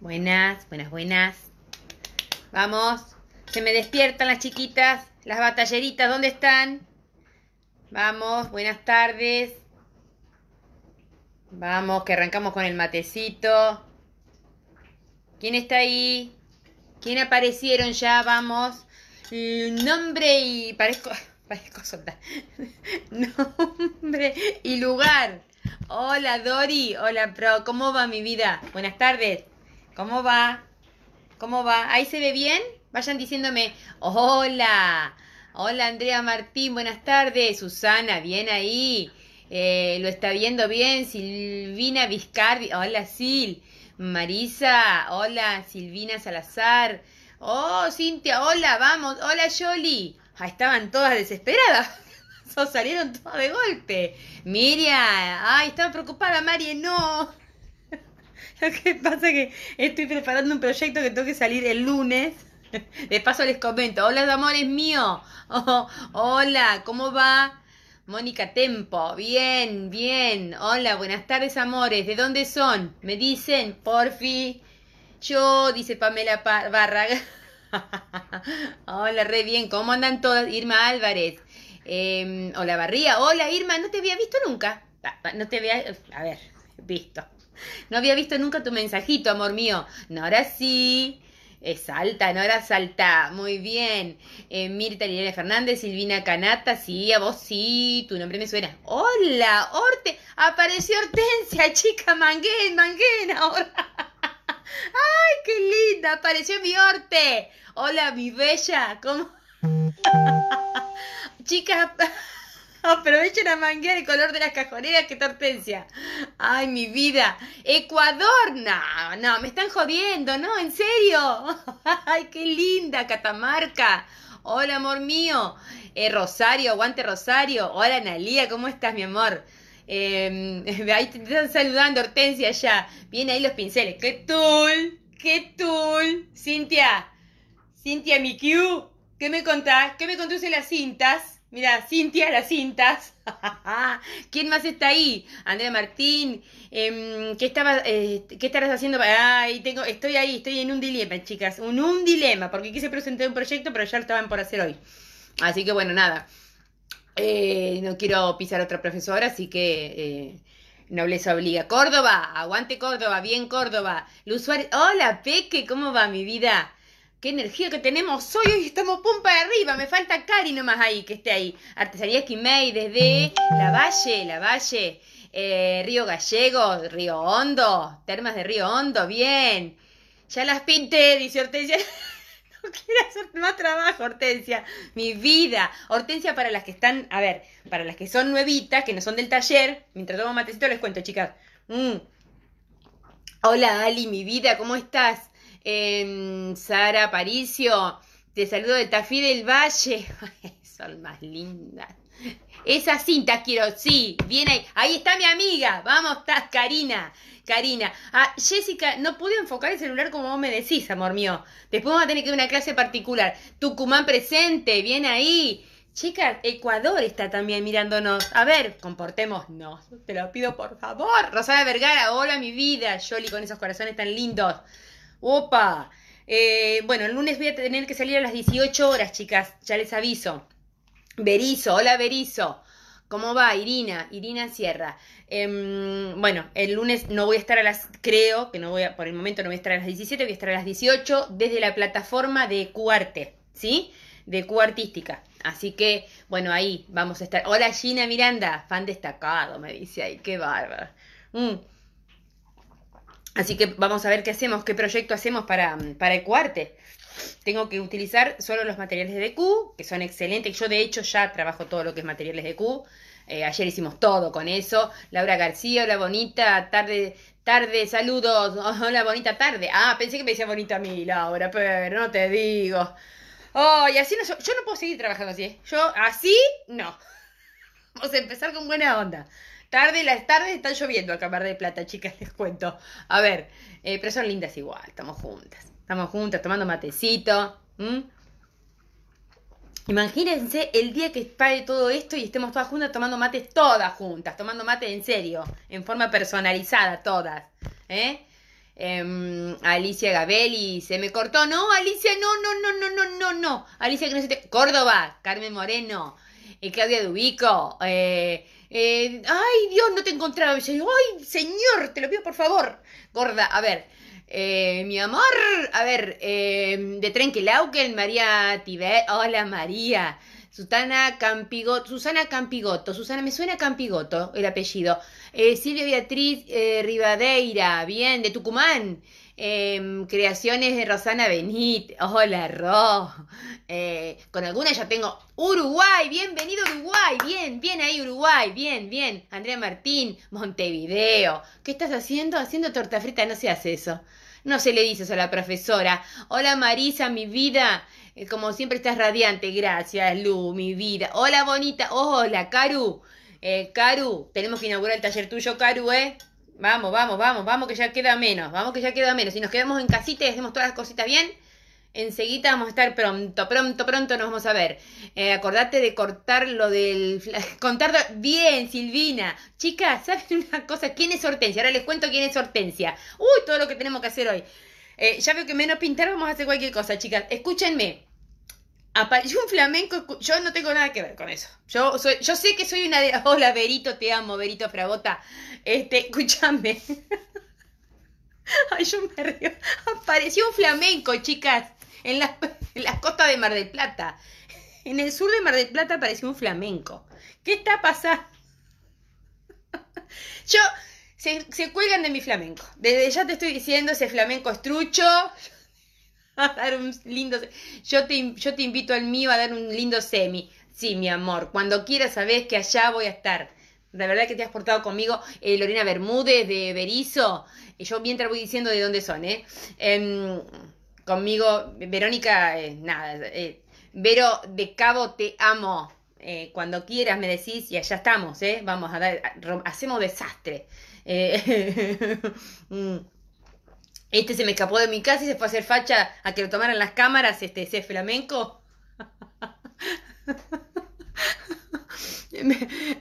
Buenas, buenas, buenas. Vamos. Se me despiertan las chiquitas, las batalleritas, ¿dónde están? Vamos, buenas tardes. Vamos, que arrancamos con el matecito. ¿Quién está ahí? ¿Quién aparecieron ya? Vamos. Nombre y. Parezco. Parezco soltar. Nombre y lugar. Hola Dori. Hola Pro. ¿Cómo va mi vida? Buenas tardes. ¿Cómo va? ¿Cómo va? ¿Ahí se ve bien? Vayan diciéndome, hola, hola Andrea Martín, buenas tardes, Susana, bien ahí, eh, lo está viendo bien, Silvina Viscardi. hola Sil, Marisa, hola Silvina Salazar, oh Cintia, hola, vamos, hola Yoli, ah, estaban todas desesperadas. Salieron todas de golpe. Miriam, ay, estaba preocupada, Marie, no. Lo pasa que estoy preparando un proyecto que tengo que salir el lunes. De paso les comento, hola amores míos. Oh, hola, ¿cómo va? Mónica Tempo, bien, bien. Hola, buenas tardes amores. ¿De dónde son? Me dicen, porfi. Yo, dice Pamela Barraga. hola, re bien. ¿Cómo andan todas? Irma Álvarez. Em, hola Barría. Hola Irma, no te había visto nunca. No te había, a ver, visto. No había visto nunca tu mensajito, amor mío. No, ahora sí. Salta, Nora Salta, muy bien. Eh, Mirta Liliana Fernández, Silvina Canata, sí, a vos sí, tu nombre me suena. Hola, Orte, apareció Hortensia, chica, manguen, manguén ahora. ¡Ay, qué linda! Apareció mi Orte. Hola, mi bella, ¿cómo? Chicas. Aprovechen a manguear el color de las cajoneras que tortencia. Ay, mi vida. Ecuador. No, no, me están jodiendo, ¿no? ¿En serio? Ay, qué linda Catamarca. Hola, amor mío. Eh, Rosario, guante Rosario. Hola, Analía, ¿cómo estás, mi amor? Em, ahí te están saludando, Hortensia, ya. Vienen ahí los pinceles. ¡Qué tul! ¡Qué tul! Cintia. Cintia, mi Q. ¿Qué me contás? ¿Qué me conduce las cintas? Mira, Cintia, las cintas. ¿Quién más está ahí? Andrea Martín. Em, ¿qué, estaba, eh, ¿Qué estarás haciendo? Ay, tengo, estoy ahí, estoy en un dilema, chicas. Un, un dilema, porque quise presentar un proyecto, pero ya lo estaban por hacer hoy. Así que bueno, nada. Eh, no quiero pisar a otra profesora, así que eh, nobleza obliga. Córdoba, aguante Córdoba, bien Córdoba. hola Peque, ¿cómo va mi vida? qué energía que tenemos hoy, hoy estamos pumpa de arriba, me falta Cari nomás ahí, que esté ahí. Artesanía Quimei desde La Valle, La Valle, eh, Río Gallego, Río Hondo, Termas de Río Hondo, bien. Ya las pinté, dice Hortensia. No quiero hacer más trabajo, Hortensia. Mi vida. Hortensia, para las que están, a ver, para las que son nuevitas, que no son del taller, mientras tomo matecito les cuento, chicas. Mm. Hola, Ali, mi vida, ¿cómo estás? Eh, Sara Paricio, te saludo del Tafí del Valle. Son más lindas. Esas cintas quiero, sí, viene ahí. Ahí está mi amiga, vamos, estás, Karina. Karina. Ah, Jessica, no pude enfocar el celular como vos me decís, amor mío. Después vamos a tener que ir a una clase particular. Tucumán presente, viene ahí. Chicas, Ecuador está también mirándonos. A ver, comportémonos. Te lo pido por favor. Rosada Vergara, hola mi vida. Yoli con esos corazones tan lindos. ¡Opa! Eh, bueno, el lunes voy a tener que salir a las 18 horas, chicas, ya les aviso. Berizo, hola Berizo. ¿Cómo va Irina? Irina Sierra. Em, bueno, el lunes no voy a estar a las, creo que no voy a, por el momento no voy a estar a las 17, voy a estar a las 18 desde la plataforma de Cuarte, ¿sí? De Cuartística. Así que, bueno, ahí vamos a estar. Hola Gina Miranda, fan destacado, me dice ahí, qué bárbaro. Mm. Así que vamos a ver qué hacemos, qué proyecto hacemos para, el cuarte. Tengo que utilizar solo los materiales de Q, que son excelentes. Yo de hecho ya trabajo todo lo que es materiales de Q. Eh, ayer hicimos todo con eso. Laura García, hola bonita, tarde, tarde, saludos. Hola bonita tarde. Ah, pensé que me decía bonita a mí, Laura, pero no te digo. Oh, así no, yo no puedo seguir trabajando así. ¿eh? Yo así no. Vamos a empezar con buena onda. Tarde, las tardes están lloviendo acá en de Plata, chicas, les cuento. A ver, eh, pero son lindas igual, estamos juntas. Estamos juntas tomando matecito. Imagínense el día que pare todo esto y estemos todas juntas tomando mates, todas juntas, tomando mate en serio, en forma personalizada, todas. ¿Eh? Em, Alicia Gabelli, se me cortó. No, Alicia, no, no, no, no, no, no, no. Alicia, que no se te. Córdoba, Carmen Moreno, eh, Claudia Dubico, eh. Eh, ay, Dios, no te encontraba. ay, señor, te lo pido por favor. Gorda, a ver. Eh, mi amor, a ver, eh, de Trenkelauken, María Tibet. Hola, María. Susana Campigoto, Susana Campigoto, Susana, me suena Campigoto el apellido. Eh, Silvia Beatriz eh, bien, de Tucumán. Em, creaciones de Rosana Benítez. Hola, Ro. Eh, con algunas ya tengo. Uruguay, bienvenido Uruguay. Bien, bien ahí Uruguay. Bien, bien. Andrea Martín, Montevideo. ¿Qué estás haciendo? Haciendo torta frita. No se hace eso. No se le dice eso a la profesora. Hola, Marisa, mi vida. Eh, como siempre estás radiante. Gracias, Lu, mi vida. Hola, bonita. Hola, Caru. Eh, Caru, tenemos que inaugurar el taller tuyo, Caru, ¿eh? Vamos, vamos, vamos, vamos que ya queda menos, vamos que ya queda menos. Si nos quedamos en casita y hacemos todas las cositas bien, enseguida vamos a estar pronto, pronto, pronto nos vamos a ver. Eh, acordate de cortar lo del... contar bien, Silvina. Chicas, ¿saben una cosa? ¿Quién es Hortensia? Ahora les cuento quién es Hortensia. Uy, todo lo que tenemos que hacer hoy. Eh, ya veo que menos pintar, vamos a hacer cualquier cosa, chicas. Escúchenme apareció un flamenco. Yo no tengo nada que ver con eso. Yo, yo sé que soy una de. Hola, Verito, te amo, Verito Fragota. Este, escúchame. Ay, yo me río. Apareció un flamenco, chicas, en las, en costas de Mar del Plata. En el sur de Mar del Plata apareció un flamenco. ¿Qué está pasando? Yo, se, cuelgan de mi flamenco. Desde ya te estoy diciendo, ese flamenco estrucho. a dar un lindo... Yo te, yo te invito al mío a dar un lindo semi. Sí, mi amor, cuando quieras sabes que allá voy a estar. La verdad que te has portado conmigo, eh, Lorena Bermúdez de Berizo. Eh, yo mientras voy diciendo de dónde son, ¿eh? Em, conmigo, Verónica, eh, nada. Vero de Cabo, te amo. cuando quieras me decís y allá estamos, ¿eh? Vamos a dar, hacemos desastre. Mm. Este se me escapó de mi casa y se fue a hacer facha a que lo tomaran las cámaras, este, ese flamenco.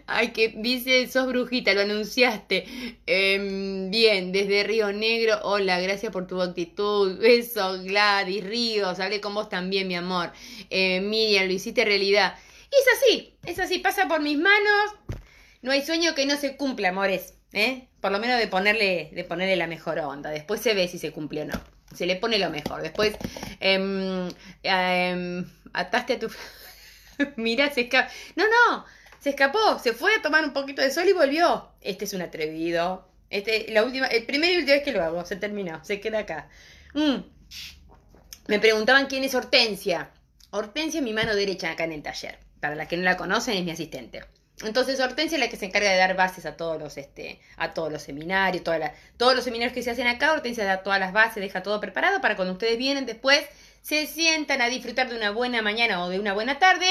Ay, que dice, sos brujita, lo anunciaste. Em, bien, desde Río Negro, hola, gracias por tu actitud. Besos, Gladys, Ríos, hablé con vos también, mi amor. Eh, Miriam, lo hiciste realidad. es así, es así, pasa por mis manos. No hay sueño que no se cumpla, amores. ¿eh? Por lo menos de ponerle, de ponerle la mejor onda. Después se ve si se cumple o no. Se le pone lo mejor. Después, em, em, ataste a tu... Mira, se escapó. No, no, se escapó. Se fue a tomar un poquito de sol y volvió. Este es un atrevido. Este, la última, el primer y última vez que lo hago, se terminó, se queda acá. Mm. Me preguntaban quién es Hortensia. Hortensia es mi mano derecha acá en el taller. Para las que no la conocen, es mi asistente. Entonces Hortensia es la que se encarga de dar bases a todos los, este, a todos los seminarios, todos los seminarios que se hacen acá, Hortensia da todas las bases, deja todo preparado para cuando ustedes vienen después se sientan a disfrutar de una buena mañana o de una buena tarde.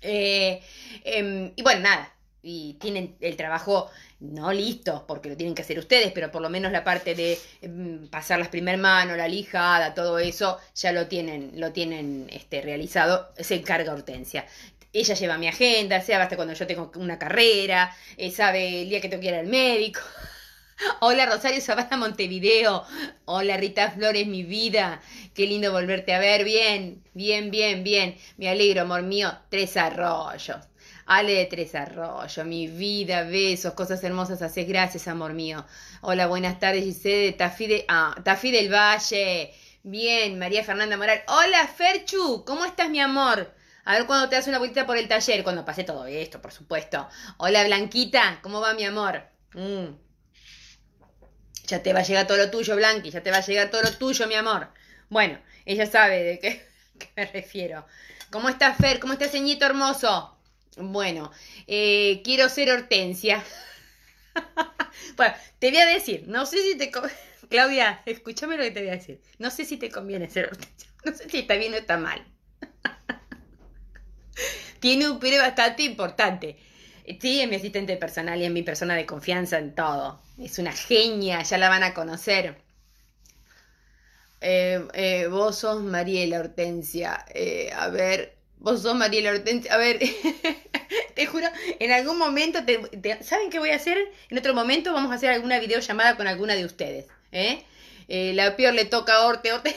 Eh, em, y bueno, nada, y tienen el trabajo no listo, porque lo tienen que hacer ustedes, pero por lo menos la parte de em, pasar las primeras manos la lijada, todo eso, ya lo tienen, lo tienen este, realizado, se encarga Hortensia ella lleva mi agenda, sabe hasta cuando yo tengo una carrera, eh, sabe el día que tengo que ir al médico. Hola Rosario Sabana Montevideo. Hola Rita Flores, mi vida. Qué lindo volverte a ver. Bien, bien, bien, bien. Me alegro, amor mío. Tres arroyos. Ale de Tres Arroyos, mi vida, besos, cosas hermosas haces. Gracias, amor mío. Hola, buenas tardes, se de de, ah, Tafí del Valle. Bien, María Fernanda Moral. Hola, Ferchu. ¿Cómo estás, mi amor? A ver cuando te das una vuelta por el taller, cuando pase todo esto, por supuesto. Hola Blanquita, ¿cómo va mi amor? Mm. Ya te va a llegar todo lo tuyo, Blanqui, ya te va a llegar todo lo tuyo, mi amor. Bueno, ella sabe de qué, me refiero. ¿Cómo está Fer? ¿Cómo estás, ceñito hermoso? Bueno, eh, quiero ser Hortensia. bueno, te voy a decir, no sé si te... Claudia, escúchame lo que te voy a decir. No sé si te conviene ser Hortensia. No sé si está bien o está mal tiene un pie bastante importante. Sí, es mi asistente personal y es mi persona de confianza en todo. Es una genia, ya la van a conocer. Eh, eh, vos sos Mariela Hortensia. Eh, a ver, vos sos Mariela Hortensia. A ver, te juro, en algún momento, ¿saben qué voy a hacer? En otro momento vamos a hacer alguna videollamada con alguna de ustedes. la peor le toca a Orte, Orte.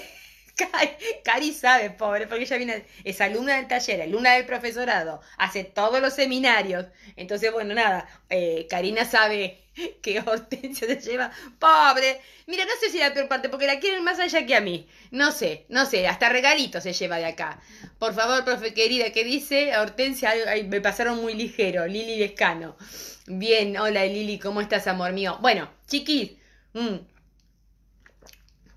Cari sabe, pobre, porque ella viene, es alumna del taller, alumna del profesorado, hace todos los seminarios. Entonces, bueno, nada, eh, Karina sabe que Hortensia se lleva. Pobre. Mira, no sé si la peor parte, porque la quieren más allá que a mí. No sé, no sé, hasta regalito se lleva de acá. Por favor, profe querida, ¿qué dice? Hortensia, me pasaron muy ligero. Lili Lescano. Bien, hola Lili, ¿cómo estás, amor mío? Bueno, chiquis. mmm,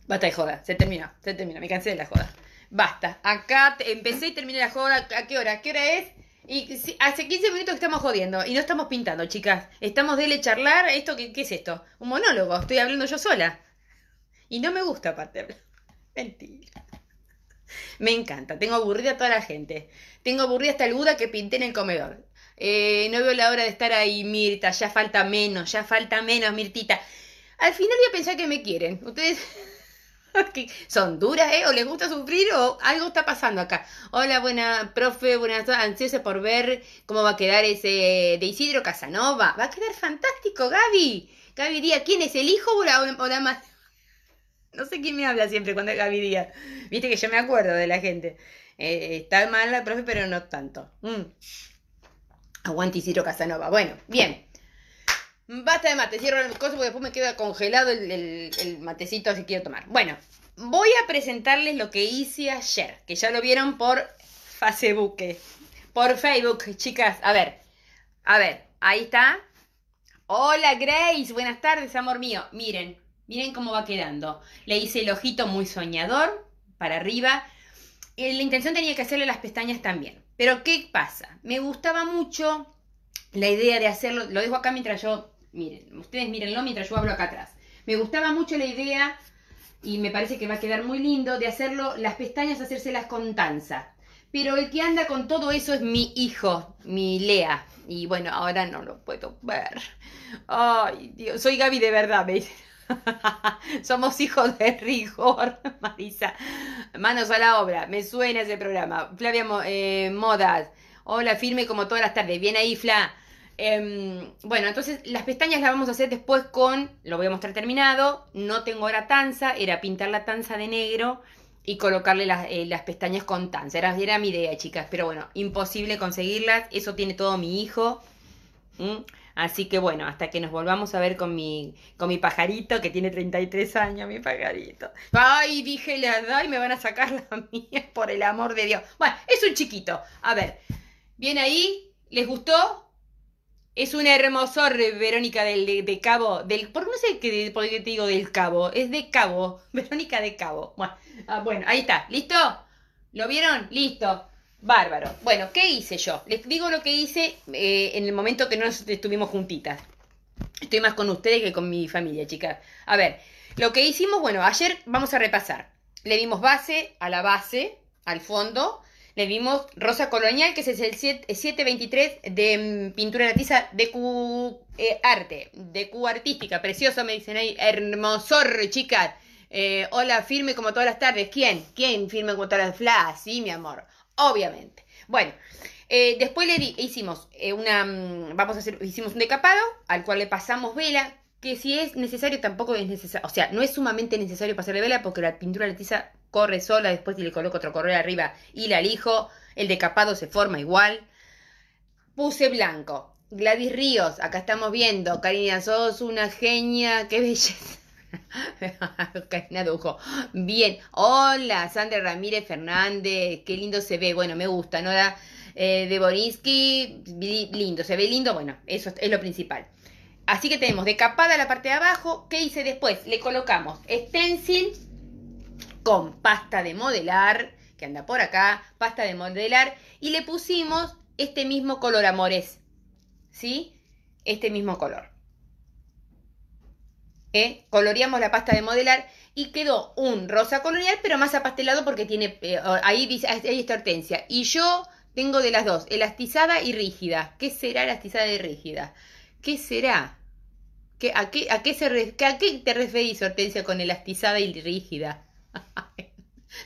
Basta de joda, se terminó, se terminó, me cansé de la joda. Basta, acá empecé y terminé la joda, ¿a qué hora? ¿Qué hora es? Y hace 15 minutos que estamos jodiendo y no estamos pintando, chicas. Estamos dele charlar, ¿esto qué, es esto? Un monólogo, estoy hablando yo sola. Y no me gusta aparte Mentira. Me encanta, tengo aburrida a toda la gente. Tengo aburrida hasta el Buda que pinté en el comedor. Eh, no veo la hora de estar ahí, Mirta, ya falta menos, ya falta menos, Mirtita. Al final yo pensé que me quieren. Ustedes Son duras, ¿eh? O les gusta sufrir o algo está pasando acá. Hola, buena profe, buenas tardes. Ansiosa por ver cómo va a quedar ese de Isidro Casanova. Va a quedar fantástico, Gaby. Gaby Díaz, ¿quién es el hijo o la, madre? No sé quién me habla siempre cuando es Gaby Díaz. Viste que yo me acuerdo de la gente. Eh, está mal la profe, pero no tanto. Mm. Aguante Isidro Casanova. Bueno, bien. Basta de mate, cierro el cosas porque después me queda congelado el, matecito si quiero tomar. Bueno, voy a presentarles lo que hice ayer, que ya lo vieron por Facebook. Por Facebook, chicas. A ver, a ver, ahí está. Hola Grace, buenas tardes, amor mío. Miren, miren cómo va quedando. Le hice el ojito muy soñador para arriba. Eh, la intención tenía que hacerle las pestañas también. Pero ¿qué pasa? Me gustaba mucho la idea de hacerlo. Lo dejo acá mientras yo Miren, ustedes mírenlo mientras yo hablo acá atrás. Me gustaba mucho la idea y me parece que va a quedar muy lindo de hacerlo, las pestañas hacérselas con tanza. Pero el que anda con todo eso es mi hijo, mi Lea. Y bueno, ahora no lo puedo ver. Ay, Dios, soy Gaby de verdad, veis Somos hijos de rigor, Marisa. Manos a la obra, me suena ese programa. Flavia eh, Modas. Hola, firme como todas las tardes. Bien ahí, Fla. Em, bueno, entonces las pestañas las vamos a hacer después con, lo voy a mostrar terminado, no tengo ahora tanza, era pintar la tanza de negro y colocarle las, eh, pestañas con tanza. Era, mi idea, chicas, pero bueno, imposible conseguirlas, eso tiene todo mi hijo. Así que bueno, hasta que nos volvamos a ver con mi, con mi pajarito, que tiene 33 años, mi pajarito. Ay, dije la edad y me van a sacar la mía, por el amor de Dios. Bueno, es un chiquito. A ver, viene ahí, ¿les gustó? Es un hermosor, Verónica de, Cabo. Del, ¿Por qué no sé qué, por te digo del Cabo? Es de Cabo. Verónica de Cabo. Ah, bueno, ahí está. ¿Listo? ¿Lo vieron? Listo. Bárbaro. Bueno, ¿qué hice yo? Les digo lo que hice eh, en el momento que no estuvimos juntitas. Estoy más con ustedes que con mi familia, chicas. A ver, lo que hicimos, bueno, ayer vamos a repasar. Le dimos base a la base, al fondo, le vimos Rosa Colonial, que es el 723 de mm, pintura natiza de Q eh, Arte, de Q Artística, precioso, me dicen ahí, hermosor, chicas. Eh, hola, firme como todas las tardes. ¿Quién? ¿Quién firme como todas las flas? Ah, sí, mi amor, obviamente. Bueno, eh, después le hicimos una, mm, vamos a hacer, hicimos un decapado, al cual le pasamos vela, que si es necesario tampoco es necesario, o sea, no es sumamente necesario pasarle vela porque la pintura de corre sola, después le coloco otro correo arriba y la alijo El decapado se forma igual. Puse blanco. Gladys Ríos, acá estamos viendo. Karina, sos una genia. Qué belleza. Karina Dujo. Bien. Hola, Sandra Ramírez Fernández. Qué lindo se ve. Bueno, me gusta, ¿no? Eh, de Borinsky, lindo. Se ve lindo. Bueno, eso es lo principal. Así que tenemos decapada la parte de abajo. ¿Qué hice después? Le colocamos stencil con pasta de modelar, que anda por acá, pasta de modelar, y le pusimos este mismo color amores, ¿sí? Este mismo color. ¿Eh? Coloreamos la pasta de modelar y quedó un rosa colonial, pero más apastelado porque tiene, eh, ahí dice, ahí está hortensia. Y yo tengo de las dos, elastizada y rígida. ¿Qué será elastizada y rígida? ¿Qué será? a, qué, a, qué se, a, qué, te referís, Hortensia, con elastizada y rígida?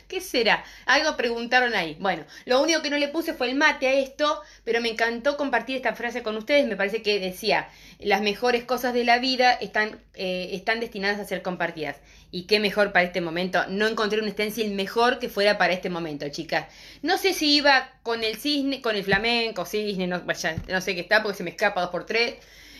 ¿Qué será? Algo preguntaron ahí. Bueno, lo único que no le puse fue el mate a esto, pero me encantó compartir esta frase con ustedes. Me parece que decía, las mejores cosas de la vida están, eh, están destinadas a ser compartidas. Y qué mejor para este momento. No encontré un stencil mejor que fuera para este momento, chicas. No sé si iba con el cisne, con el flamenco, cisne, no, sé qué está porque se me escapa dos por tres.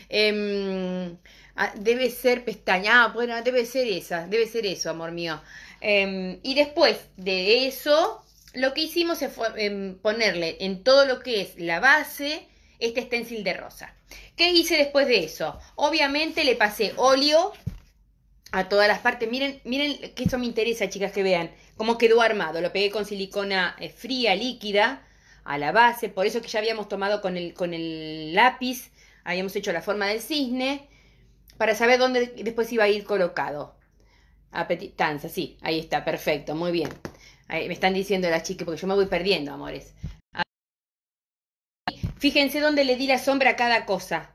Em, ah, debe ser pestaña, ah, bueno, debe ser esa, debe ser eso, amor mío. Em, y después de eso, lo que hicimos fue em, ponerle en todo lo que es la base este stencil de rosa. ¿Qué hice después de eso? Obviamente le pasé óleo a todas las partes. Miren, miren que eso me interesa, chicas, que vean cómo quedó armado. Lo pegué con silicona eh, fría, líquida, a la base. Por eso que ya habíamos tomado con con el lápiz, habíamos hecho la forma del cisne, para saber dónde después iba a ir colocado. Apetitanza, sí, ahí está, perfecto, muy bien. me están diciendo las chicas, porque yo me voy perdiendo, amores. Fíjense dónde le di la sombra a cada cosa.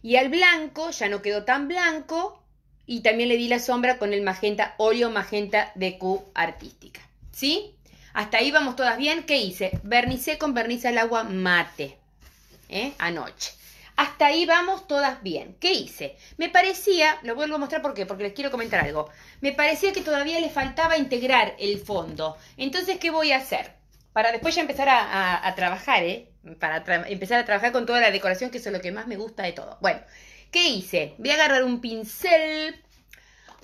Y al blanco ya no quedó tan blanco. Y también le di la sombra con el magenta óleo magenta de Q artística. ¿Sí? Hasta ahí vamos todas bien. ¿Qué hice? Vernicé con verniz al agua mate. ¿eh? Anoche. Hasta ahí vamos todas bien. ¿Qué hice? Me parecía, lo vuelvo a mostrar por porque les quiero comentar algo. Me parecía que todavía le faltaba integrar el fondo. Entonces, ¿qué voy a hacer? Para después ya empezar a, trabajar, ¿eh? Para empezar a trabajar con toda la decoración, que eso es lo que más me gusta de todo. Bueno, ¿qué hice? Voy a agarrar un pincel,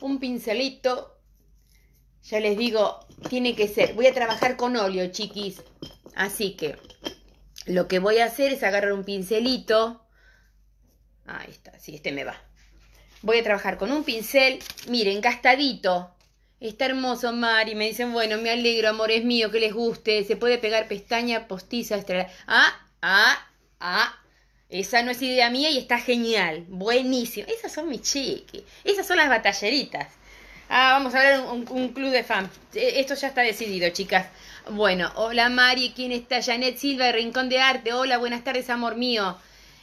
un pincelito. Ya les digo, tiene que ser. Voy a trabajar con óleo, chiquis. Así que lo que voy a hacer es agarrar un pincelito Ahí está, sí, este me va. Voy a trabajar con un pincel, miren, gastadito. Está hermoso, Mari. Me dicen, bueno, me alegro, amor, es mío, que les guste. Se puede pegar pestaña, postiza, extra Ah, ah, ah. Esa no es idea mía y está genial. Buenísimo. Esas son mis chiqui, Esas son las batalleritas. Ah, vamos a hablar un, un, club de fans. E, esto ya está decidido, chicas. Bueno, hola Mari, ¿quién está? Janet Silva, de Rincón de Arte. Hola, buenas tardes, amor mío.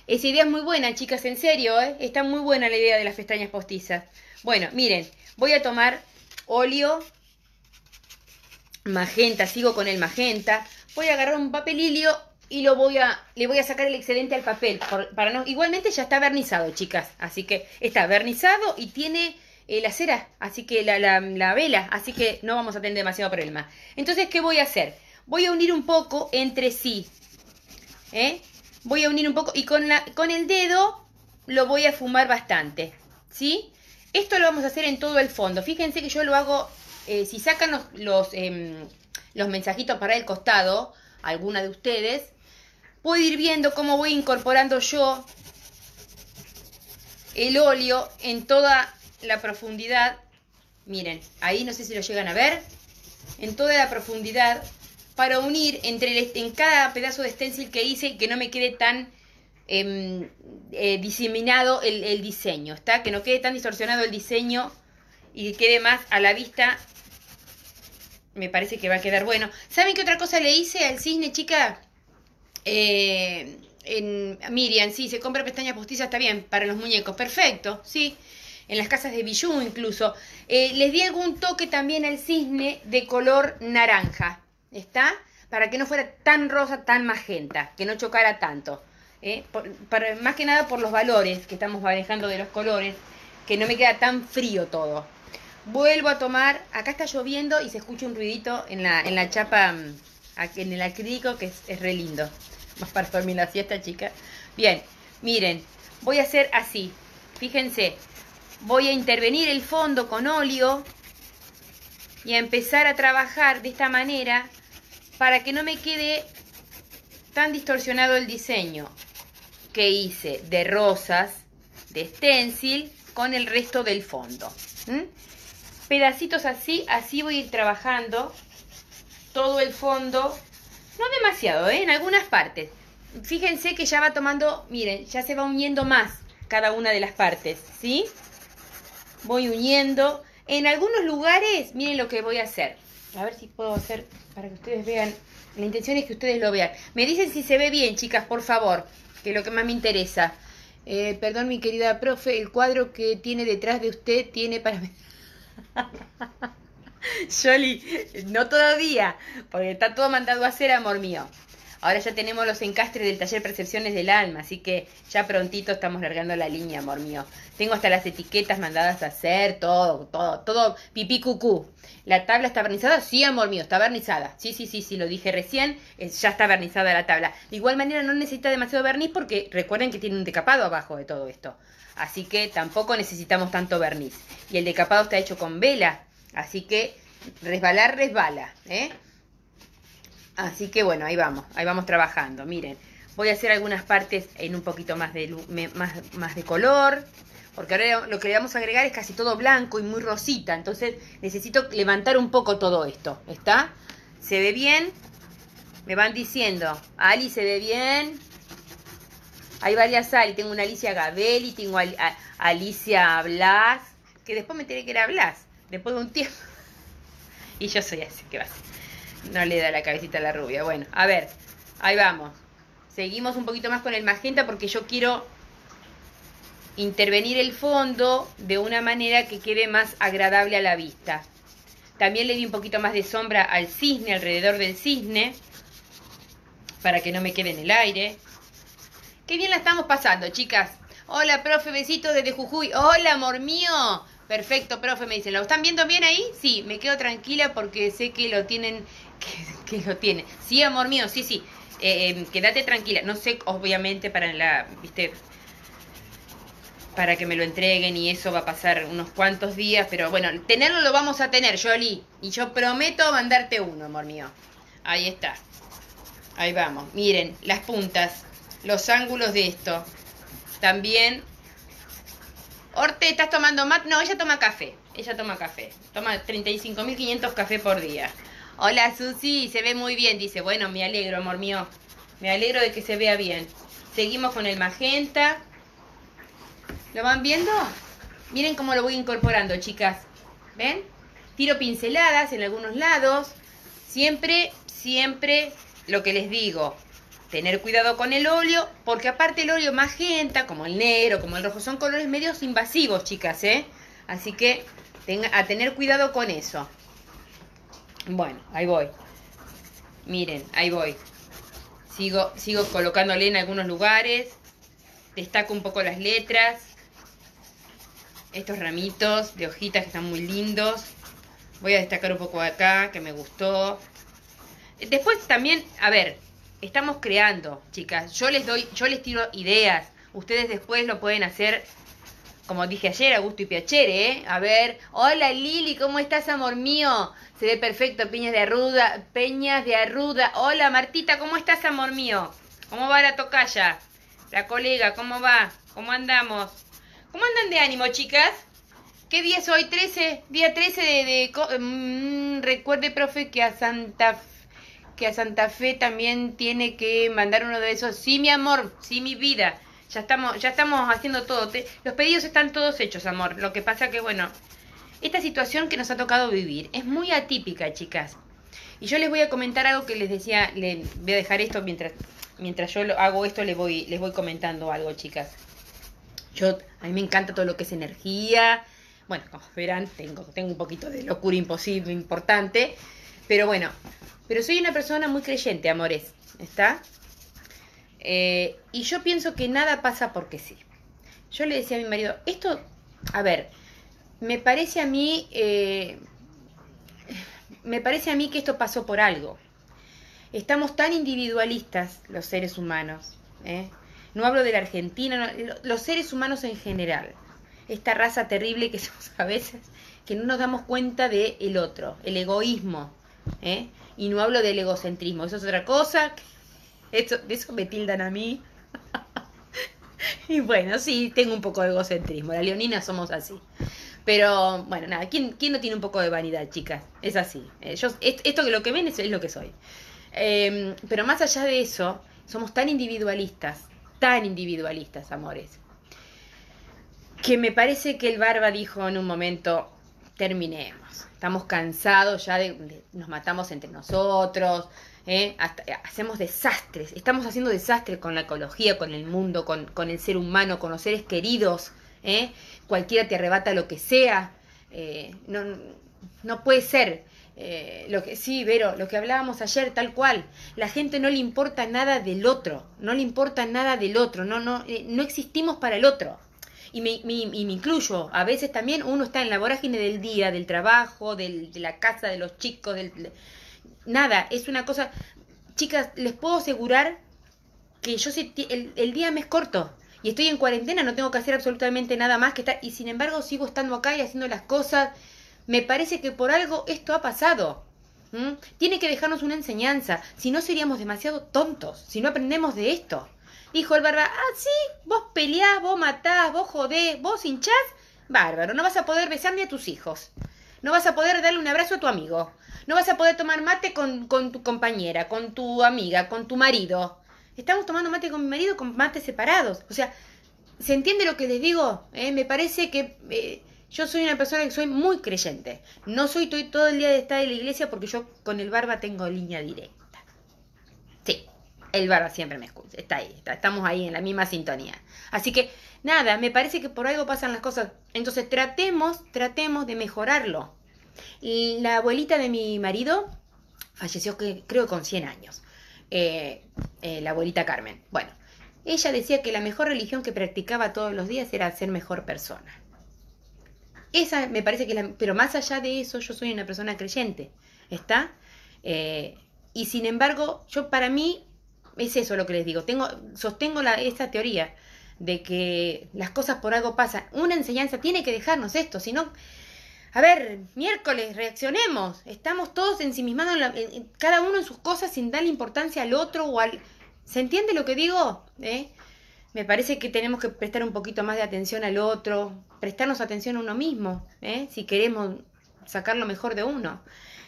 Esa idea es muy buena, chicas, en serio, ¿eh? está muy buena la idea de las pestañas postizas. Bueno, miren, voy a tomar óleo magenta, sigo con el magenta. Voy a agarrar un papel y lo voy a, le voy a sacar el excedente al papel. para no, igualmente ya está vernizado, chicas, así que está vernizado y tiene eh, la cera, así que la, la vela, así que no vamos a tener demasiado problema. Entonces, ¿qué voy a hacer? Voy a unir un poco entre sí. ¿Eh? voy a unir un poco y con, el dedo lo voy a fumar bastante, ¿sí? Esto lo vamos a hacer en todo el fondo. Fíjense que yo lo hago, eh, si sacan los, em, los mensajitos para el costado, alguna de ustedes, puedo ir viendo cómo voy incorporando yo el óleo en toda la profundidad. Miren, ahí no sé si lo llegan a ver. En toda la profundidad para unir entre el, en cada pedazo de stencil que hice y que no me quede tan em, eh, diseminado el, diseño, ¿está? Que no quede tan distorsionado el diseño y quede más a la vista. Me parece que va a quedar bueno. ¿Saben qué otra cosa le hice al cisne, chica? Eh, en Miriam, sí, se compra pestañas postizas, está bien, para los muñecos, perfecto, sí. En las casas de Bijou incluso. Eh, les di algún toque también al cisne de color naranja. ¿Está? Para que no fuera tan rosa, tan magenta, que no chocara tanto. ¿eh? más que nada por los valores que estamos manejando de los colores, que no me queda tan frío todo. Vuelvo a tomar, acá está lloviendo y se escucha un ruidito en la, chapa, mm, en el acrílico, que es, re lindo. Más para dormir la siesta, chica. Bien, miren, voy a hacer así. Fíjense, voy a intervenir el fondo con óleo y a empezar a trabajar de esta manera para que no me quede tan distorsionado el diseño que hice de rosas, de stencil, con el resto del fondo. Pedacitos así, así voy a ir trabajando todo el fondo, no demasiado, ¿eh? en algunas partes. Fíjense que ya va tomando, miren, ya se va uniendo más cada una de las partes, ¿sí? Voy uniendo. En algunos lugares, miren lo que voy a hacer. A ver si puedo hacer para que ustedes vean. La intención es que ustedes lo vean. Me dicen si se ve bien, chicas, por favor, que es lo que más me interesa. Eh, perdón, mi querida profe, el cuadro que tiene detrás de usted tiene para... Jolly, no todavía, porque está todo mandado a hacer, amor mío. Ahora ya tenemos los encastres del taller Percepciones del Alma, así que ya prontito estamos largando la línea, amor mío. Tengo hasta las etiquetas mandadas a hacer, todo, todo, todo pipí cucú. ¿La tabla está barnizada? Sí, amor mío, está barnizada. Sí, sí, sí, sí, lo dije recién, ya está barnizada la tabla. De igual manera no necesita demasiado barniz porque recuerden que tiene un decapado abajo de todo esto. Así que tampoco necesitamos tanto barniz. Y el decapado está hecho con vela, así que resbalar, resbala, ¿eh? Así que bueno, ahí vamos, ahí vamos trabajando. Miren, voy a hacer algunas partes en un poquito más de, más, más de color, porque ahora lo que le vamos a agregar es casi todo blanco y muy rosita, entonces necesito levantar un poco todo esto, ¿está? ¿Se ve bien? Me van diciendo, Ali, ¿se ve bien? Hay varias Ali, tengo una Alicia Gabelli, tengo Alicia Blas, que después me tiene que ir a Blas, después de un tiempo. Y yo soy así, que va a no le da la cabecita a la rubia. Bueno, a ver, ahí vamos. Seguimos un poquito más con el magenta porque yo quiero intervenir el fondo de una manera que quede más agradable a la vista. También le di un poquito más de sombra al cisne, alrededor del cisne, para que no me quede en el aire. Qué bien la estamos pasando, chicas. Hola, profe, besitos desde Jujuy. Hola, amor mío. Perfecto, profe, me dicen. ¿Lo están viendo bien ahí? Sí, me quedo tranquila porque sé que lo tienen que, lo tiene. Sí, amor mío, sí, sí. Eh, em, quédate tranquila. No sé, obviamente, para la, viste, para que me lo entreguen y eso va a pasar unos cuantos días, pero bueno, tenerlo lo vamos a tener, Jolie. Y yo prometo mandarte uno, amor mío. Ahí está. Ahí vamos. Miren, las puntas, los ángulos de esto. También. Orte, ¿estás tomando más No, ella toma café. Ella toma café. Toma 35.500 café por día. Hola Susi, se ve muy bien, dice. Bueno, me alegro, amor mío. Me alegro de que se vea bien. Seguimos con el magenta. ¿Lo van viendo? Miren cómo lo voy incorporando, chicas. ¿Ven? Tiro pinceladas en algunos lados. Siempre, siempre lo que les digo. Tener cuidado con el óleo, porque aparte el óleo magenta, como el negro, como el rojo, son colores medios invasivos, chicas, ¿eh? Así que a tener cuidado con eso. Bueno, ahí voy. Miren, ahí voy. Sigo, sigo colocándole en algunos lugares. Destaco un poco las letras. Estos ramitos de hojitas que están muy lindos. Voy a destacar un poco acá, que me gustó. Después también, a ver, estamos creando, chicas. Yo les doy, yo les tiro ideas. Ustedes después lo pueden hacer como dije ayer, Augusto y piachere, ¿eh? A ver, hola Lili, ¿cómo estás, amor mío? Se ve perfecto, Peñas de Arruda, Peñas de Arruda. Hola Martita, ¿cómo estás, amor mío? ¿Cómo va la tocaya? La colega, ¿cómo va? ¿Cómo andamos? ¿Cómo andan de ánimo, chicas? ¿Qué día es hoy? 13, día 13 de... Mm, recuerde, profe, que a Santa que a Santa Fe también tiene que mandar uno de esos. Sí, mi amor, sí, mi vida. Ya estamos, ya estamos haciendo todo. los pedidos están todos hechos, amor. Lo que pasa que, bueno, esta situación que nos ha tocado vivir es muy atípica, chicas. Y yo les voy a comentar algo que les decía, le, voy a dejar esto mientras, mientras yo hago esto, les voy, les voy comentando algo, chicas. Yo, a mí me encanta todo lo que es energía. Bueno, como verán, tengo, tengo un poquito de locura imposible, importante. Pero bueno, pero soy una persona muy creyente, amores. ¿Está? Eh, y yo pienso que nada pasa porque sí. Yo le decía a mi marido, esto, a ver, me parece a mí, eh, me parece a mí que esto pasó por algo. Estamos tan individualistas los seres humanos, ¿eh? no hablo de la Argentina, los seres humanos en general, esta raza terrible que somos a veces, que no nos damos cuenta de otro, el egoísmo, y no hablo del egocentrismo, eso es otra cosa, eso, de eso me tildan a mí. y bueno, sí, tengo un poco de egocentrismo. la leonina somos así. Pero bueno, nada, ¿quién, ¿quién, no tiene un poco de vanidad, chicas? Es así. ellos eh, esto que lo que ven es, es lo que soy. Em, pero más allá de eso, somos tan individualistas, tan individualistas, amores, que me parece que el barba dijo en un momento, terminemos. Estamos cansados ya de nos matamos entre nosotros, ¿eh? Eh, hacemos desastres, estamos haciendo desastres con la ecología, con el mundo, con, el ser humano, con los seres queridos, ¿eh? cualquiera te arrebata lo que sea, no, no puede ser. lo que sí, Vero, lo que hablábamos ayer, tal cual, la gente no le importa nada del otro, no le importa nada del otro, no, no, no existimos para el otro. Y me, y me, incluyo, a veces también uno está en la vorágine del día, del trabajo, del, de la casa, de los chicos, del, nada, es una cosa... Chicas, les puedo asegurar que yo sé, el, día me es corto y estoy en cuarentena, no tengo que hacer absolutamente nada más que estar, y sin embargo sigo estando acá y haciendo las cosas. Me parece que por algo esto ha pasado. Tiene que dejarnos una enseñanza, si no seríamos demasiado tontos, si no aprendemos de esto. Dijo el barba, ah, sí, vos peleás, vos matás, vos jodés, vos hinchás, bárbaro, no vas a poder besar ni a tus hijos. No vas a poder darle un abrazo a tu amigo. No vas a poder tomar mate con, tu compañera, con tu amiga, con tu marido. Estamos tomando mate con mi marido con mates separados. O sea, ¿se entiende lo que les digo? Eh, me parece que eh, yo soy una persona que soy muy creyente. No soy todo el día de estar en la iglesia porque yo con el barba tengo línea directa. El barba siempre me escucha, está ahí, estamos ahí en la misma sintonía. Así que nada, me parece que por algo pasan las cosas. Entonces tratemos, tratemos de mejorarlo. La abuelita de mi marido falleció que, creo con 100 años, eh, eh, la abuelita Carmen. Bueno, ella decía que la mejor religión que practicaba todos los días era ser mejor persona. Esa me parece que la, pero más allá de eso, yo soy una persona creyente, ¿está? Eh, y sin embargo, yo para mí es eso lo que les digo. Tengo, sostengo esta teoría de que las cosas por algo pasan. Una enseñanza tiene que dejarnos esto, si A ver, miércoles, reaccionemos. Estamos todos ensimismados, cada uno en sus cosas sin darle importancia al otro ¿Se entiende lo que digo? ¿Eh? Me parece que tenemos que prestar un poquito más de atención al otro, prestarnos atención a uno mismo, ¿eh? si queremos sacar lo mejor de uno.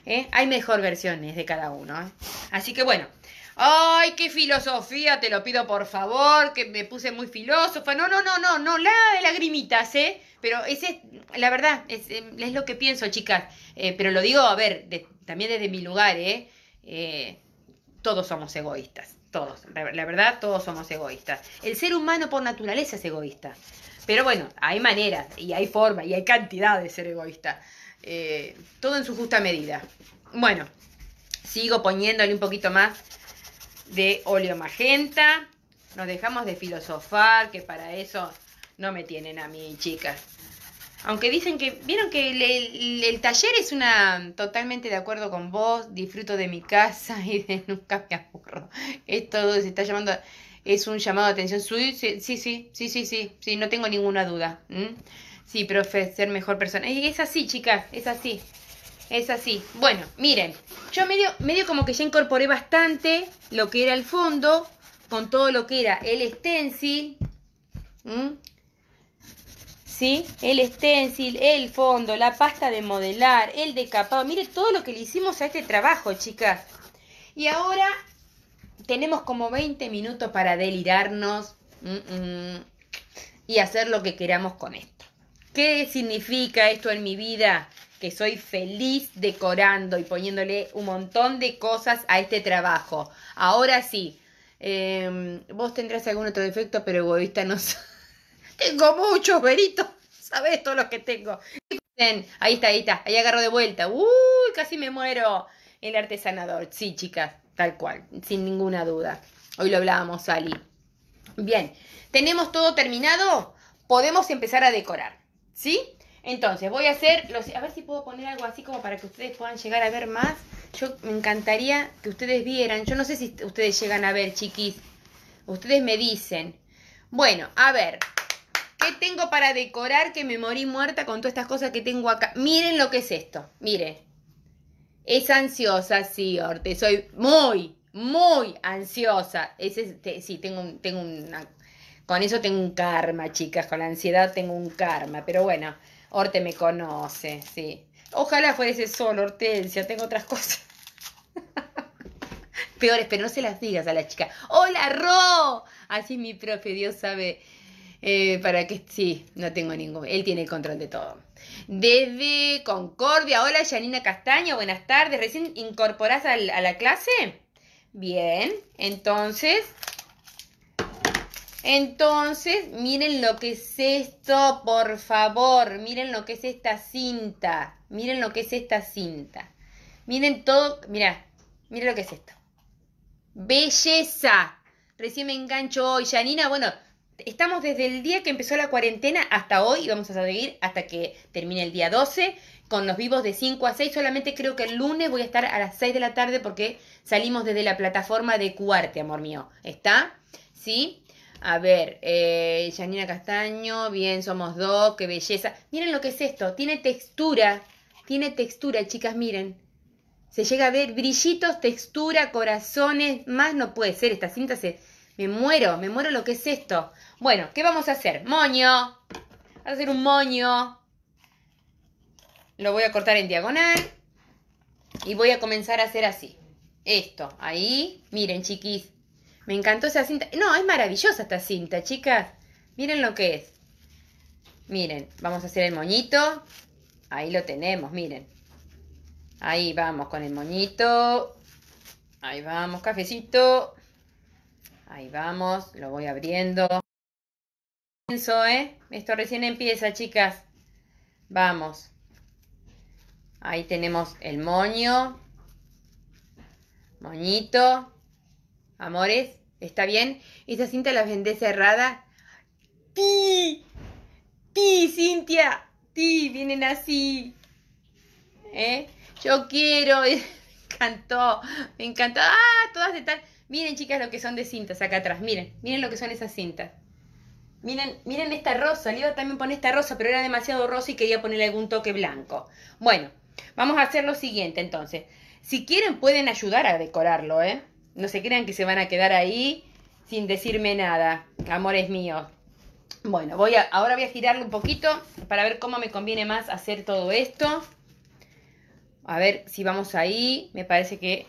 ¿eh? Hay mejor versiones de cada uno. ¿eh? Así que bueno ay, qué filosofía, te lo pido por favor, que me puse muy filósofa. No, no, no, no, no, La de lagrimitas, ¿eh? Pero ese, la verdad, em, es, lo que pienso, chicas. Eh, pero lo digo, a ver, también desde mi lugar, ¿eh? eh todos somos egoístas, todos, la verdad, todos somos egoístas. El ser humano por naturaleza es egoísta. Pero bueno, hay maneras y hay formas y hay cantidad de ser egoísta. Eh, todo en su justa medida. Bueno, sigo poniéndole un poquito más de óleo magenta. Nos dejamos de filosofar, que para eso no me tienen a mí, chicas. Aunque dicen que, vieron que el, taller es una, totalmente de acuerdo con vos, disfruto de mi casa y de nunca me aburro. Esto se está llamando, es un llamado de atención. Sí, sí, sí, sí, sí, sí, no tengo ninguna duda. Sí, profe, ser mejor persona. Es así, chicas, es así. Es así. Bueno, miren, yo medio, medio como que ya incorporé bastante lo que era el fondo, con todo lo que era el stencil. ¿Sí? El stencil, el fondo, la pasta de modelar, el decapado. miren todo lo que le hicimos a este trabajo, chicas. Y ahora tenemos como 20 minutos para delirarnos y hacer lo que queramos con esto. ¿Qué significa esto en mi vida? que soy feliz decorando y poniéndole un montón de cosas a este trabajo. Ahora sí, em, vos tendrás algún otro defecto, pero egoísta no Tengo muchos, veritos. Sabés todos los que tengo. Ahí está, ahí está. Ahí agarro de vuelta. Uy, casi me muero. El artesanador. Sí, chicas, tal cual. Sin ninguna duda. Hoy lo hablábamos, Ali. Bien, tenemos todo terminado. Podemos empezar a decorar. ¿Sí? Entonces, voy a hacer, a ver si puedo poner algo así como para que ustedes puedan llegar a ver más. Yo me encantaría que ustedes vieran. Yo no sé si ustedes llegan a ver, chiquis. Ustedes me dicen. Bueno, a ver. ¿Qué tengo para decorar que me morí muerta con todas estas cosas que tengo acá? Miren lo que es esto. Miren. Es ansiosa, sí, Orte. Soy muy, muy ansiosa. Es este, sí, tengo, un, tengo Con eso tengo un karma, chicas. Con la ansiedad tengo un karma. Pero bueno. Orte me conoce, sí. Ojalá fuese solo, Hortensia, tengo otras cosas. Peores, pero no se las digas a la chica. ¡Hola, Ro! Así mi profe, Dios sabe. Eh, para que sí, no tengo ningún. Él tiene el control de todo. Desde Concordia, hola Janina Castaño, buenas tardes. ¿Recién incorporás a la clase? Bien, entonces entonces, miren lo que es esto, por favor, miren lo que es esta cinta, miren lo que es esta cinta. Miren todo, mirá, miren lo que es esto. Belleza. Recién me engancho hoy, Janina, bueno, estamos desde el día que empezó la cuarentena hasta hoy y vamos a seguir hasta que termine el día 12 con los vivos de 5 a 6. Solamente creo que el lunes voy a estar a las 6 de la tarde porque salimos desde la plataforma de Cuarte, amor mío. ¿Está? ¿Sí? A ver, eh, Janina Castaño, bien, somos dos, qué belleza. Miren lo que es esto, tiene textura, tiene textura, chicas, miren. Se llega a ver brillitos, textura, corazones, más no puede ser, esta cinta se... Me muero, me muero lo que es esto. Bueno, ¿qué vamos a hacer? Moño. a hacer un moño. Lo voy a cortar en diagonal. Y voy a comenzar a hacer así. Esto, ahí. Miren, chiquis. Me encantó esa cinta. No, es maravillosa esta cinta, chicas. Miren lo que es. Miren, vamos a hacer el moñito. Ahí lo tenemos, miren. Ahí vamos con el moñito. Ahí vamos, cafecito. Ahí vamos, lo voy abriendo. ¿eh? Esto recién empieza, chicas. Vamos. Ahí tenemos el moño. Moñito. Amores, ¿está bien? Esa cinta la vendé cerrada. ¡Ti! ¡Ti, Cintia! ¡Ti! Vienen así. ¿Eh? Yo quiero. Me encantó. Me encantó. ¡Ah! Todas de tal. Miren, chicas, lo que son de cintas acá atrás. Miren, miren lo que son esas cintas. Miren, miren esta rosa. Le iba a también poner esta rosa, pero era demasiado rosa y quería ponerle algún toque blanco. Bueno, vamos a hacer lo siguiente entonces. Si quieren pueden ayudar a decorarlo, ¿eh? No se crean que se van a quedar ahí sin decirme nada, amores míos. Bueno, voy ahora voy a girarlo un poquito para ver cómo me conviene más hacer todo esto. A ver si vamos ahí. Me parece que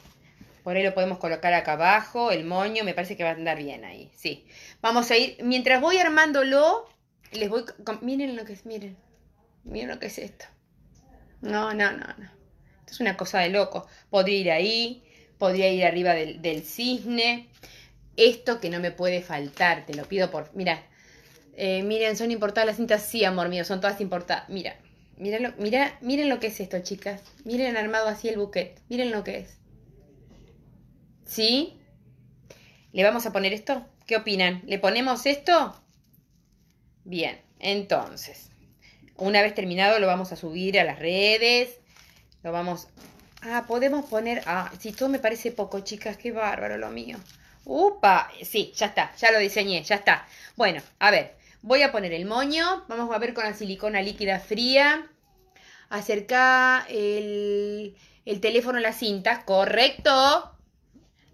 por ahí lo podemos colocar acá abajo, el moño, me parece que va a andar bien ahí, sí. Vamos a ir, mientras voy armándolo, les voy, miren lo que es, miren, miren lo que es esto. No, no, no, no. Esto es una cosa de loco. Podría ir ahí, podría ir arriba del, cisne. Esto que no me puede faltar, te lo pido por... Mira, eh, miren, son importadas las cintas, sí, amor mío, son todas importadas. Mira, Mírenlo, mira, miren lo que es esto, chicas. Miren armado así el buquet. Miren lo que es. ¿Sí? ¿Le vamos a poner esto? ¿Qué opinan? ¿Le ponemos esto? Bien, entonces, una vez terminado lo vamos a subir a las redes. Lo vamos Ah, podemos poner. Ah, si todo me parece poco, chicas, qué bárbaro lo mío. Upa, sí, ya está, ya lo diseñé, ya está. Bueno, a ver, voy a poner el moño. Vamos a ver con la silicona líquida fría. Acerca el, el teléfono a la cinta, correcto.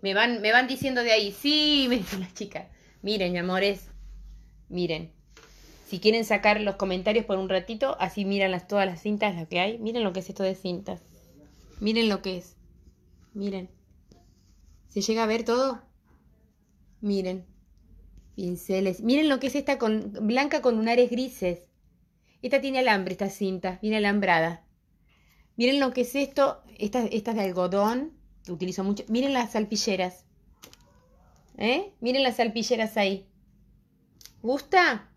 Me van, me van diciendo de ahí, sí, me dicen las chicas. Miren, amores, miren. Si quieren sacar los comentarios por un ratito, así miran las, todas las cintas, lo que hay. Miren lo que es esto de cintas. Miren lo que es. Miren. ¿Se llega a ver todo? Miren. Pinceles. Miren lo que es esta con, blanca con lunares grises. Esta tiene alambre, esta cinta. Viene alambrada. Miren lo que es esto. Estas esta es de algodón. Utilizo mucho. Miren las salpilleras. ¿Eh? Miren las salpilleras ahí. ¿Gusta?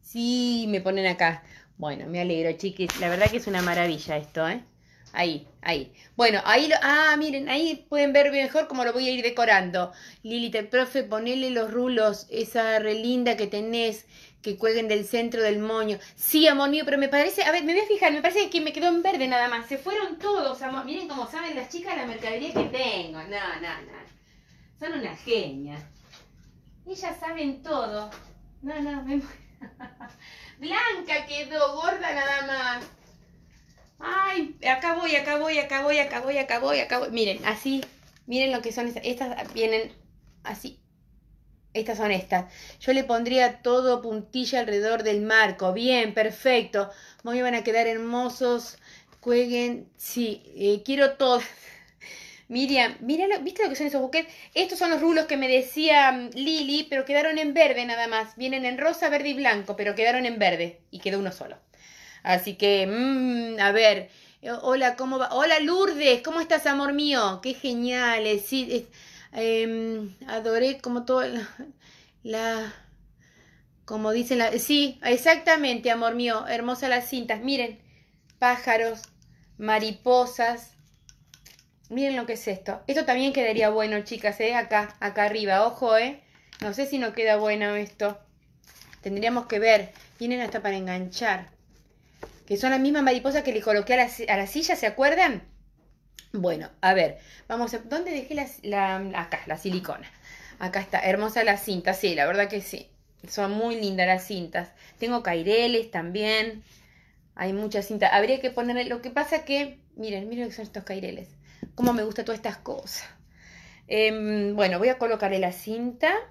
Sí, me ponen acá. Bueno, me alegro, chiquis. La verdad que es una maravilla esto, ¿eh? Ahí, ahí. Bueno, ahí lo. Ah, miren, ahí pueden ver mejor cómo lo voy a ir decorando. Lilita, profe, ponele los rulos, esa relinda que tenés, que cuelguen del centro del moño. Sí, amor mío, pero me parece. A ver, me voy a fijar, me parece que me quedó en verde nada más. Se fueron todos, amor. Miren cómo saben las chicas la mercadería que tengo. No, no, no. Son una genia. Ellas saben todo. No, no, me Blanca quedó, gorda nada más ay, acá voy, acá voy, acá voy, acá y acá y acá Miren, así, miren lo que son estas. Estas vienen así. Estas son estas. Yo le pondría todo puntilla alrededor del marco. Bien, perfecto. Muy van a quedar hermosos. Jueguen. Sí, eh, quiero todo. Miriam, míralo, ¿viste lo que son esos buquets? Estos son los rulos que me decía mm, Lili, pero quedaron en verde nada más. Vienen en rosa, verde y blanco, pero quedaron en verde. Y quedó uno solo. Así que, mmm, a ver, eh, hola, ¿cómo va? Hola Lourdes, ¿cómo estás, amor mío? Qué genial, eh, es, es, em, adoré como todo la... Como dicen la... Sí, exactamente, amor mío. Hermosas las cintas. Miren, pájaros, mariposas. Miren lo que es esto. Esto también quedaría bueno, chicas, ¿eh? Acá, acá arriba. Ojo, ¿eh? No sé si no queda bueno esto. Tendríamos que ver. Vienen hasta para enganchar que son las mismas mariposas que le coloqué a la, a silla, ¿se acuerdan? Bueno, a ver, vamos a... ¿Dónde dejé la, acá, la silicona? Acá está, hermosa la cinta, sí, la verdad que sí. Son muy lindas las cintas. Tengo caireles también. Hay mucha cinta. Habría que ponerle... Lo que pasa que... Miren, miren que son estos caireles. Cómo me gustan todas estas cosas. Em, bueno, voy a colocarle la cinta.